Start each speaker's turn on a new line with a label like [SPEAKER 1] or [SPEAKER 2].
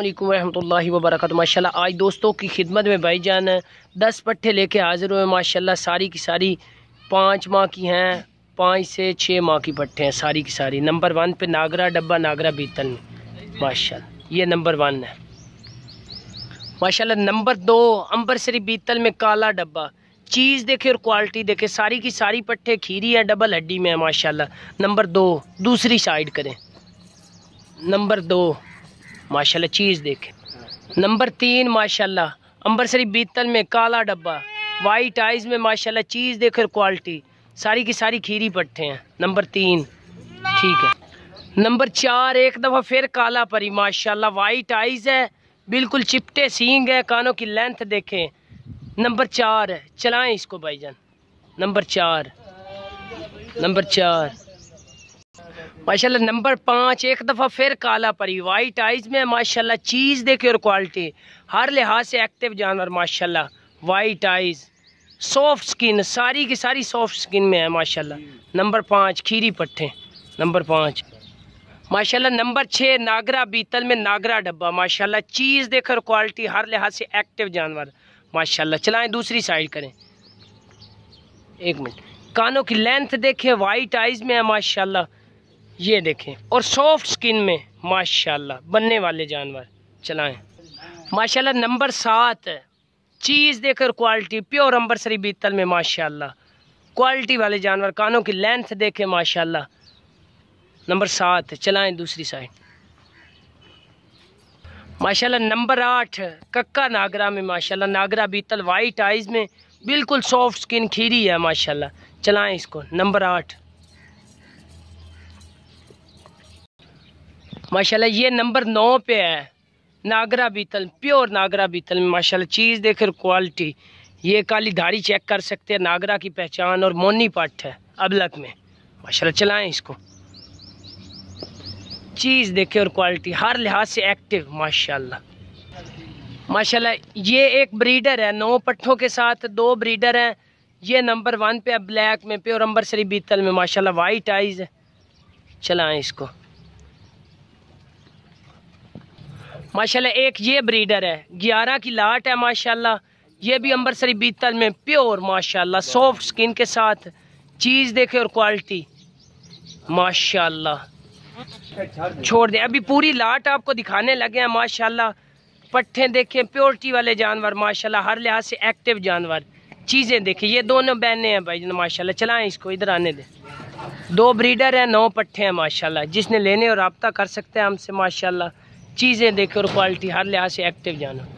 [SPEAKER 1] अल्लाम वरहमल वबरक माशा आज दोस्तों की खिदमत में भाई जान दस पट्ठे लेके हाज़िर हुए माशा सारी की सारी पाँच माह की हैं पाँच से छः माह की पट्टे हैं सारी की सारी नंबर वन पे नागरा डब्बा नागरा बीतल माशा ये नंबर वन है माशाल्लाह नंबर दो अम्बरसरी बीतल में काला डब्बा चीज़ देखे और क्वालिटी देखे सारी की सारी पट्ठे खीरी है डबल हड्डी में है माशा नंबर दो दूसरी साइड करें नंबर दो माशाल्लाह चीज़ देखें नंबर तीन माशाल्लाह अम्बरसरी बीतल में काला डब्बा वाइट आइज में माशाल्लाह चीज़ देखे क्वालिटी सारी की सारी खीरी पट्टे हैं नंबर तीन ठीक है नंबर चार एक दफ़ा फिर काला परी माशाल्लाह वाइट आइज है बिल्कुल चिपटे सींग है कानों की लेंथ देखें नंबर चार है चलाएं इसको भाईजान नंबर चार नंबर चार माशाल्लाह नंबर पाँच एक दफ़ा फिर काला परी वाइट आइज में माशाल्लाह चीज़ देखे और क्वालिटी हर लिहाज से एक्टिव जानवर माशाल्लाह वाइट आइज सॉफ्ट स्किन सारी की सारी सॉफ्ट स्किन में है माशाल्लाह नंबर पाँच खीरी पट्टे नंबर पाँच माशाल्लाह नंबर छः नागरा बीतल में नागरा डब्बा माशाल्लाह चीज़ देखे और क्वालिटी हर लिहाज से एक्टिव जानवर माशा चलाएं दूसरी साइड करें एक मिनट कानों की लेंथ देखे वाइट आइज में है माशाला ये देखें और सॉफ्ट स्किन में माशाल्लाह बनने वाले जानवर चलाएं माशाल्लाह नंबर सात चीज़ देखकर क्वालिटी प्योर अम्बरसरी बीतल में माशाल्लाह क्वालिटी वाले जानवर कानों की लेंथ देखें माशाल्लाह नंबर सात चलाएं दूसरी साइड माशाल्लाह नंबर आठ कक्का नागरा में माशाल्लाह नागरा बीतल वाइट आइज़ में बिल्कुल सॉफ्ट स्किन खीरी है माशाल्लाह चलाएं इसको नंबर आठ माशाल्लाह ये नंबर नौ पे है नागरा बीतल प्योर नागरा बीतल में माशाला चीज़ देख क्वालिटी ये काली धाड़ी चेक कर सकते हैं नागरा की पहचान और मोनी पट है अबलक में माशाल्लाह चलाएं इसको चीज़ देखें और क्वालिटी हर लिहाज से एक्टिव माशाल्लाह माशाल्लाह ये एक ब्रीडर है नौ पट्ठों के साथ दो ब्रीडर हैं ये नंबर वन पे है ब्लैक में प्योर अम्बरसरी बीतल में माशाल्लाह वाइट आइज़ है चलाएं इसको माशाल्लाह एक ये ब्रीडर है ग्यारह की लाट है माशाल्लाह ये भी अम्बरसरी बीतल में प्योर माशाल्लाह सॉफ्ट स्किन के साथ चीज़ देखे और क्वालिटी माशाल्लाह छोड़ दें अभी पूरी लाट आपको दिखाने लगे हैं माशाल्लाह पट्ठे देखें प्योरिटी वाले जानवर माशाल्लाह हर लिहाज से एक्टिव जानवर चीज़ें देखें ये दोनों बहने हैं भाई माशा चलाएं इसको इधर आने दें दो ब्रीडर हैं नौ पट्ठे हैं माशाल्लाह जिसने लेने और रबता कर सकते हैं हमसे माशाल्लाह चीज़ें देखे और क्वालिटी हर लिहाज से एक्टिव जाना